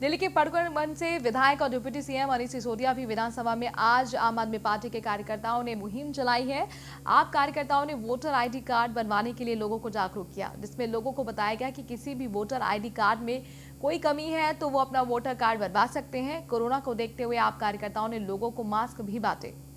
दिल्ली के पड़कर मन से विधायक और डिप्टी सीएम अनिल सिसोदिया भी विधानसभा में आज आम आदमी पार्टी के कार्यकर्ताओं ने मुहिम चलाई है आप कार्यकर्ताओं ने वोटर आईडी कार्ड बनवाने के लिए लोगों को जागरूक किया जिसमें लोगों को बताया गया कि किसी भी वोटर आईडी कार्ड में कोई कमी है तो वो अपना वोटर कार्ड बनवा सकते हैं कोरोना को देखते हुए आप कार्यकर्ताओं ने लोगों को मास्क भी बांटे